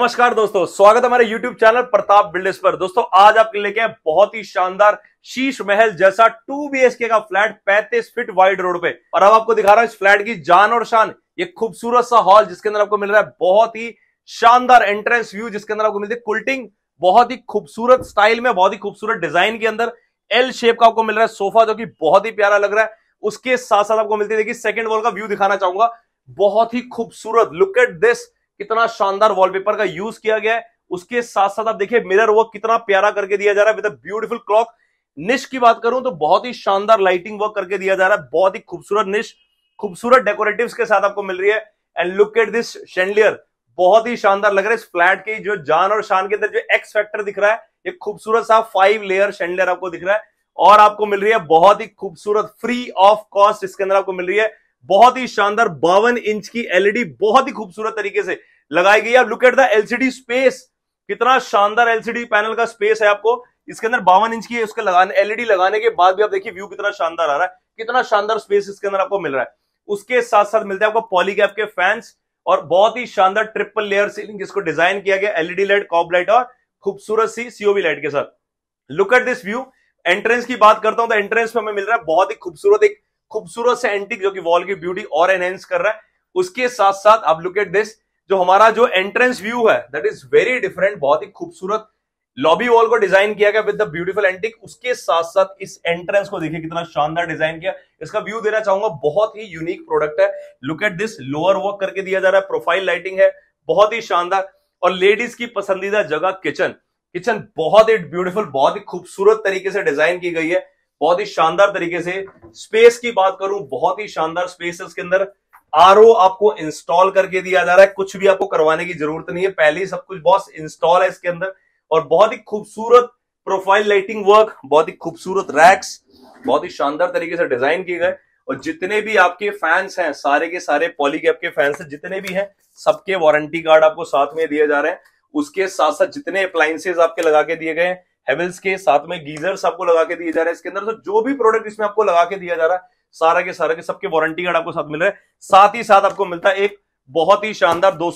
नमस्कार दोस्तों स्वागत हमारे YouTube चैनल प्रताप बिल्डर्स पर दोस्तों आज आपके लेके हैं बहुत ही शानदार शीश महल जैसा 2 बी का फ्लैट 35 फीट वाइड रोड पे और अब आपको दिखा रहा हूं इस फ्लैट की जान और शान ये खूबसूरत सा हॉल जिसके अंदर आपको मिल रहा है बहुत ही शानदार एंट्रेंस व्यू जिसके अंदर आपको मिलती है कुल्टिंग बहुत ही खूबसूरत स्टाइल में बहुत ही खूबसूरत डिजाइन के अंदर एल शेप का आपको मिल रहा है सोफा जो कि बहुत ही प्यारा लग रहा है उसके साथ साथ आपको मिलती है देखिए सेकंड वॉल का व्यू दिखाना चाहूंगा बहुत ही खूबसूरत लुक एट दिस कितना शानदार वॉलपेपर का यूज किया गया है उसके साथ साथ आप देखिए मिरर वर्क कितना प्यारा करके दिया जा रहा है विद ब्यूटीफुल क्लॉक निश की बात करूं तो बहुत ही शानदार लाइटिंग वर्क करके दिया जा रहा है बहुत ही खूबसूरत निश खूबसूरत डेकोरेटिव के साथ आपको मिल रही है and look at this chandelier बहुत ही शानदार लग रहा है इस फ्लैट की जो जान और शान के अंदर जो एक्स फैक्टर दिख रहा है ये खूबसूरत सा फाइव लेयर शेंडलियर आपको दिख रहा है और आपको मिल रही है बहुत ही खूबसूरत फ्री ऑफ कॉस्ट इसके अंदर आपको मिल रही है बहुत ही शानदार बावन इंच की एलईडी e बहुत ही खूबसूरत तरीके से लगाई गई है look at the LCD space कितना शानदार एलसीडी पैनल का स्पेस है आपको इसके अंदर बावन इंच की है उसके लगाने एलईडी e लगाने के बाद भी आप देखिए व्यू कितना शानदार आ रहा है कितना शानदार स्पेस इसके अंदर आपको मिल रहा है उसके साथ साथ मिलते हैं आपको पॉलीगैप के फैंस और बहुत ही शानदार ट्रिपल लेयर सीलिंग जिसको डिजाइन किया गया एलईडी लाइट कॉब लाइट और खूबसूरत सी सीओवी लाइट के साथ look at this view entrance की बात करता हूं तो एंट्रेंस में हमें मिल रहा है बहुत ही खूबसूरत एक खूबसूरत से एंटिक जो कि वॉल की ब्यूटी और एनहेंस कर रहा है उसके साथ साथ आप लुक एट दिस जो हमारा जो एंट्रेंस व्यू है दैट इज वेरी डिफरेंट बहुत ही खूबसूरत लॉबी वॉल को डिजाइन किया गया विद द ब्यूटीफुल एंटिक उसके साथ साथ इस एंट्रेंस को देखिए कितना शानदार डिजाइन किया इसका व्यू देना चाहूंगा बहुत ही यूनिक प्रोडक्ट है look at this lower work करके दिया जा रहा है प्रोफाइल लाइटिंग है बहुत ही शानदार और लेडीज की पसंदीदा जगह किचन किचन बहुत ही ब्यूटीफुल बहुत ही खूबसूरत तरीके से डिजाइन की गई है बहुत ही शानदार तरीके से स्पेस की बात करूं बहुत ही शानदार स्पेस है इसके अंदर आर आपको इंस्टॉल करके दिया जा रहा है कुछ भी आपको करवाने की जरूरत नहीं है पहले ही सब कुछ बहुत इंस्टॉल है इसके अंदर और बहुत ही खूबसूरत प्रोफाइल लाइटिंग वर्क बहुत ही खूबसूरत रैक्स बहुत ही शानदार तरीके से डिजाइन किए गए और जितने भी आपके फैंस हैं सारे के सारे पॉलीकैप के फैंस हैं जितने भी हैं सबके वारंटी कार्ड आपको साथ में दिए जा रहे हैं उसके साथ साथ जितने अप्लायसेज आपके लगा के दिए गए हैं हेवल्स के साथ में गीजर आपको लगा के दिए जा रहे हैं इसके अंदर तो जो भी प्रोडक्ट इसमें आपको लगा के दिया जा रहा है सारा के सारा के सबके वारंटी कार्ड आपको साथ मिल रहा है साथ ही साथ आपको मिलता है एक बहुत ही शानदार दो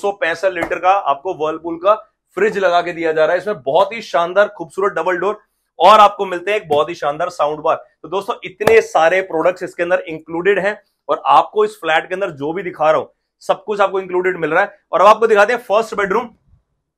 लीटर का आपको वर्लपूल का फ्रिज लगा के दिया जा रहा है इसमें बहुत ही शानदार खूबसूरत डबल डोर और आपको मिलते हैं एक बहुत ही शानदार साउंड बार तो दोस्तों इतने सारे प्रोडक्ट्स इसके अंदर इंक्लूडेड हैं और आपको इस फ्लैट के अंदर जो भी दिखा रहा हूं सब कुछ आपको इंक्लूडेड मिल रहा है और अब आपको दिखाते हैं फर्स्ट बेडरूम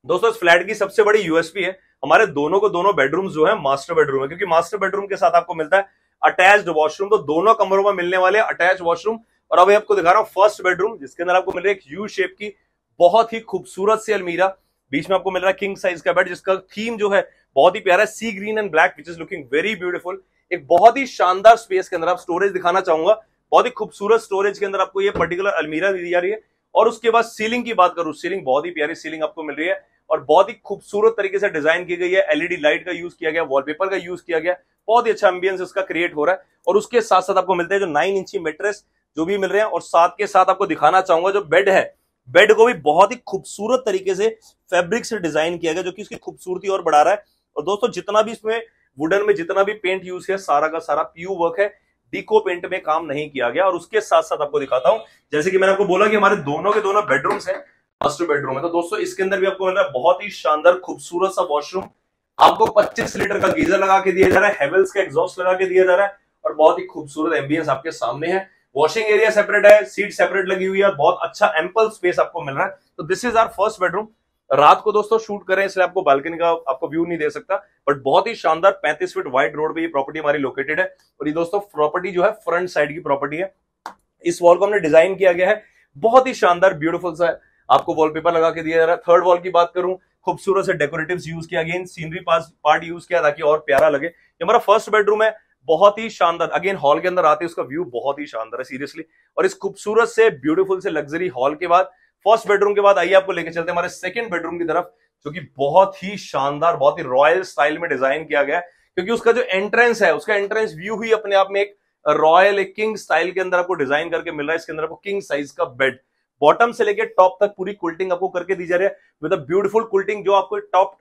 दोस्तों इस फ्लैट की सबसे बड़ी यूएसपी है हमारे दोनों को दोनों बेडरूम जो है मास्टर बेडरूम है क्योंकि मास्टर बेडरूम के साथ आपको मिलता है अटैच्ड वॉशरूम तो दोनों कमरों में मिलने वाले अटैच वॉशरूम और अभी आपको दिखा रहा हूँ फर्स्ट बेडरूम जिसके अंदर आपको मिल रहा है एक यू शेप की बहुत ही खूबसूरत सी अलमीरा बीच में आपको मिल रहा है किंग साइज का बेड जिसका थीम जो है बहुत ही प्यारा है sea green and black which is looking very beautiful एक बहुत ही शानदार स्पेस के अंदर आप स्टोरेज दिखाना चाहूंगा बहुत ही खूबसूरत स्टोरेज के अंदर आपको ये पर्टिकुलर अलमीरा दी जा रही है और उसके बाद सीलिंग की बात करूं सीलिंग बहुत ही प्यारी सीलिंग आपको मिल रही है और बहुत ही खूबसूरत तरीके से डिजाइन की गई है एलईडी लाइट e का यूज किया गया वॉलपेपर का यूज किया गया बहुत ही अच्छा एम्बियंस इसका क्रिएट हो रहा है और उसके साथ साथ आपको मिलता है जो नाइन इंची मेट्रेस जो भी मिल रहे हैं और साथ के साथ आपको दिखाना चाहूंगा जो बेड है बेड को भी बहुत ही खूबसूरत तरीके से फेब्रिक से डिजाइन किया गया जो कि उसकी खूबसूरती और बढ़ा रहा है और दोस्तों जितना भी इसमें वुडन में जितना भी पेंट यूज है सारा का सारा पीयू वर्क है डीको पेंट में काम नहीं किया गया और उसके साथ साथ आपको दिखाता हूं जैसे कि मैंने आपको बोला कि हमारे दोनों के दोनों बेडरूम्स हैं मास्टर बेडरूम है तो दोस्तों इसके अंदर भी आपको मिल रहा है बहुत ही शानदार खूबसूरत सा वॉशरूम आपको 25 लीटर का गीजर लगा के दिया जा रहा है हेवल्स का एग्जॉस्ट लगा के दिया जा रहा है और बहुत ही खूबसूरत एम्बियंस आपके सामने है वॉशिंग एरिया सेपरेट है सीट सेपरेट लगी हुई है बहुत अच्छा एम्पल स्पेस आपको मिल रहा है तो this is our first bedroom रात को दोस्तों शूट करें इसलिए आपको बालकनी का आपको व्यू नहीं दे सकता बट बहुत ही शानदार 35 फीट वाइड रोड पे ये प्रॉपर्टी हमारी लोकेटेड है और ये दोस्तों प्रॉपर्टी जो है फ्रंट साइड की प्रॉपर्टी है इस वॉल को हमने डिजाइन किया गया है बहुत ही शानदार ब्यूटीफुल सा आपको वॉलपेपर लगा के दिया जा रहा है थर्ड वॉल की बात करूं खूबसूरत से डेकोरेटिव यूज किया अगेन सीनरी पार्ट यूज किया ताकि और प्यारा लगे ये हमारा फर्स्ट बेडरूम है बहुत ही शानदार अगेन हॉल के अंदर आते हैं उसका व्यू बहुत ही शानदार है सीरियसली और इस खूबसूरत से ब्यूटीफुल से लग्जरी हॉल के बाद फर्स्ट बेडरूम के बाद आइए आपको लेके चलते हैं हमारे सेकंड बेडरूम की तरफ जो कि बहुत ही शानदार बहुत ही रॉयल स्टाइल में डिजाइन किया गया है क्योंकि उसका जो एंट्रेंस है उसका एंट्रेंस व्यू ही अपने आप में एक रॉयल एक किंग स्टाइल के अंदर आपको डिजाइन करके मिल रहा है इसके अंदर आपको किंग साइज का बेड बॉटम से लेकर टॉप तक पूरी कुल्टिंग आपको करके दी जा रही है विद अ ब्यूटीफुल कुल्टिंग जो आपको टॉप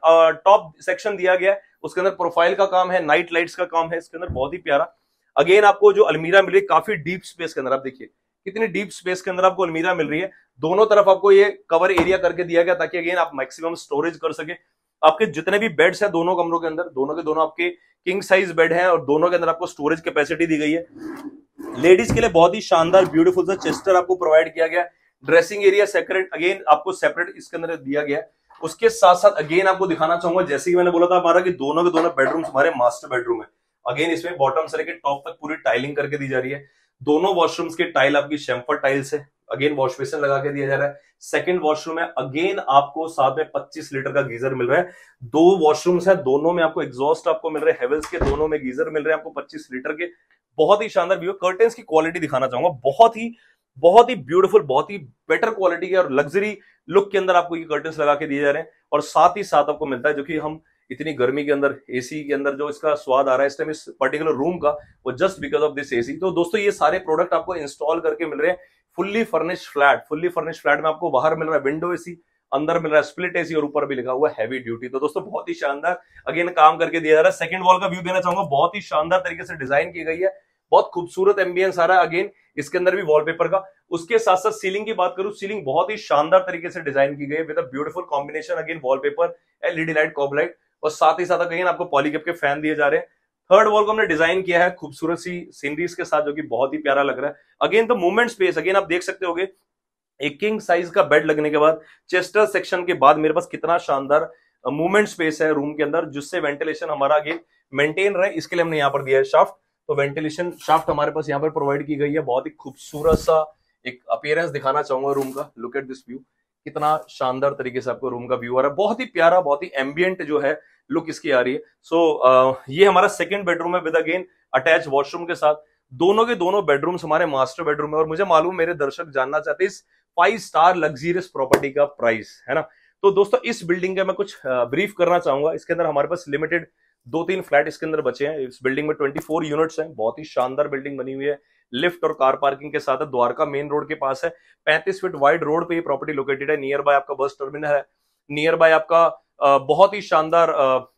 टॉप सेक्शन दिया गया है उसके अंदर प्रोफाइल का काम है नाइट लाइट्स का काम है इसके अंदर बहुत ही प्यारा अगेन आपको जो अलमीरा मिल रही है काफी डीप स्पेस के अंदर आप देखिए कितनी डीप स्पेस के अंदर आपको अलमीरा मिल रही है दोनों तरफ आपको ये कवर एरिया करके दिया गया ताकि अगेन आप मैक्सिमम स्टोरेज कर सके आपके जितने भी बेड्स हैं दोनों कमरों के अंदर दोनों के दोनों आपके किंग साइज बेड हैं और दोनों के अंदर आपको स्टोरेज कैपेसिटी दी गई है लेडीज के लिए बहुत ही शानदार ब्यूटीफुल सा चेस्टर आपको प्रोवाइड किया गया है ड्रेसिंग एरिया सेपरेट अगेन आपको सेपरेट इसके अंदर दिया गया है उसके साथ साथ अगेन आपको दिखाना चाहूंगा जैसे कि मैंने बोला था हमारा कि दोनों के दोनों बेडरूम हमारे मास्टर बेडरूम है अगेन इसमें बॉटम से लेकर टॉप तक पूरी टाइलिंग करके दी जा रही है दोनों वॉशरूम्स के टाइल आपकी शैम्फर टाइल्स है अगेन वॉश बेसिन लगा के दिया जा रहा है सेकंड वॉशरूम है अगेन आपको साथ में 25 लीटर का गीजर मिल रहा है दो वॉशरूम्स है दोनों में आपको एग्जॉस्ट आपको मिल रहे हैं हेवल्स के दोनों में गीजर मिल रहे हैं आपको 25 लीटर के बहुत ही शानदार व्यू कर्टेन्स की क्वालिटी दिखाना चाहूंगा बहुत ही बहुत ही ब्यूटीफुल बहुत ही बेटर क्वालिटी के और लग्जरी लुक के अंदर आपको ये कर्टन लगा के दिए जा रहे हैं और साथ ही साथ आपको मिलता है जो कि हम इतनी गर्मी के अंदर एसी के अंदर जो इसका स्वाद आ रहा है इस टाइम इस पर्टिकुलर रूम का वो just because of this AC तो दोस्तों ये सारे प्रोडक्ट आपको इंस्टॉल करके मिल रहे हैं fully furnished flat fully furnish flat में आपको बाहर मिल रहा है विंडो एसी अंदर मिल रहा है स्प्लिट एसी और ऊपर भी लिखा हुआ हैवी ड्यूटी तो दोस्तों बहुत ही शानदार अगेन काम करके दिया जा रहा है सेकंड वॉल का व्यू देना चाहूंगा बहुत ही शानदार तरीके से डिजाइन की गई है बहुत खूबसूरत एम्बियंस आ रहा है अगेन इसके अंदर भी वॉलपेपर का उसके साथ साथ सीलिंग की बात करूं सीलिंग बहुत ही शानदार तरीके से डिजाइन की गई है with a beautiful combination again wallpaper LED light COB light और साथ ही साथ अगेन आपको पॉलीकेप के फैन दिए जा रहे हैं थर्ड वॉल को हमने डिजाइन किया है खूबसूरत सी सीनरीज के साथ जो कि बहुत ही प्यारा लग रहा है again the movement space again आप देख सकते हो एक किंग साइज का बेड लगने के बाद चेस्टर सेक्शन के बाद मेरे पास कितना शानदार मूवमेंट uh, स्पेस है रूम के अंदर जिससे वेंटिलेशन हमारा अगेन मेंटेन रहे इसके लिए हमने यहाँ पर दिया है शाफ्ट तो वेंटिलेशन शाफ्ट हमारे पास यहाँ पर प्रोवाइड की गई है बहुत ही खूबसूरत सा एक अपियरेंस दिखाना चाहूंगा रूम का लुक एट दिस व्यू कितना शानदार तरीके से आपको रूम का व्यू आ रहा है बहुत ही प्यारा बहुत ही एम्बियंट जो है लुक इसकी आ रही है सो so, ये हमारा सेकेंड बेडरूम है विद अगेन अटैच वॉशरूम के साथ दोनों के दोनों बेडरूम्स हमारे मास्टर बेडरूम है और मुझे मालूम मेरे दर्शक जानना चाहते हैं इस फाइव स्टार लग्जीरियस प्रॉपर्टी का प्राइस है ना तो दोस्तों इस बिल्डिंग का मैं कुछ ब्रीफ करना चाहूंगा इसके अंदर हमारे पास लिमिटेड दो तीन फ्लैट इसके अंदर बचे हैं इस बिल्डिंग में 24 यूनिट्स हैं बहुत ही शानदार बिल्डिंग बनी हुई है लिफ्ट और कार पार्किंग के साथ द्वारका मेन रोड के पास है पैंतीस फीट वाइड रोड पे ये प्रॉपर्टी लोकेटेड है नियर बाय आपका बस टर्मिनल है नियर बाय आपका बहुत ही शानदार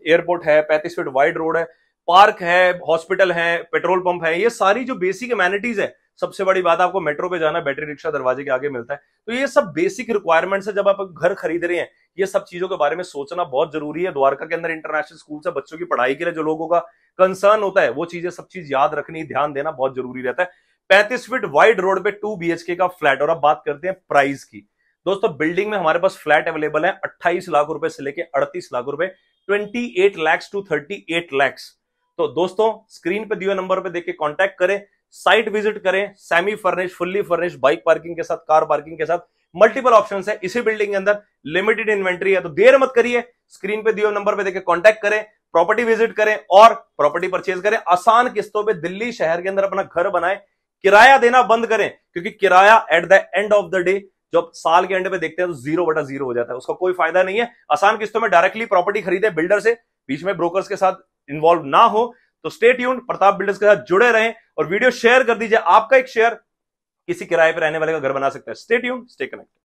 एयरपोर्ट है पैंतीस फीट वाइड रोड है पार्क है हॉस्पिटल है पेट्रोल पंप है ये सारी जो बेसिक एमेनिटीज है सबसे बड़ी बात आपको मेट्रो पे जाना बैटरी रिक्शा दरवाजे के आगे मिलता है तो ये सब बेसिक रिक्वायरमेंट्स है जब आप घर खरीद रहे हैं ये सब चीजों के बारे में सोचना बहुत जरूरी है द्वारका के अंदर इंटरनेशनल स्कूल से बच्चों की पढ़ाई के लिए जो लोगों का कंसर्न होता है वो चीजें सब चीज याद रखनी ध्यान देना बहुत जरूरी रहता है पैंतीस फीट वाइड रोड पे टू बी का फ्लैट और अब बात करते हैं प्राइस की दोस्तों बिल्डिंग में हमारे पास फ्लैट अवेलेबल है अट्ठाईस लाख रुपए से लेकर अड़तीस लाख रुपए twenty eight lakhs to thirty eight lakhs तो दोस्तों स्क्रीन पे दिए नंबर पे देके कांटेक्ट करें साइट विजिट करें semi furnish fully furnish bike parking के साथ कार पार्किंग के साथ मल्टीपल ऑप्शन है इसी बिल्डिंग के अंदर लिमिटेड इन्वेंट्री है तो देर मत करिए स्क्रीन पे दिए नंबर पे देखे कॉन्टेक्ट करें प्रॉपर्टी विजिट करें और प्रॉपर्टी परचेज करें आसान किस्तों पर दिल्ली शहर के अंदर अपना घर बनाए किराया देना बंद करें क्योंकि किराया at the end of the day जब साल के एंड पे देखते हैं तो जीरो बटा जीरो हो जाता है उसका कोई फायदा नहीं है आसान किस्तों में डायरेक्टली प्रॉपर्टी खरीदे बिल्डर से बीच में ब्रोकर्स के साथ इन्वॉल्व ना हो तो स्टेट यून प्रताप बिल्डर्स के साथ जुड़े रहें और वीडियो शेयर कर दीजिए आपका एक शेयर किसी किराए पर रहने वाले का घर बना सकता है स्टेट यून स्टे कनेक्ट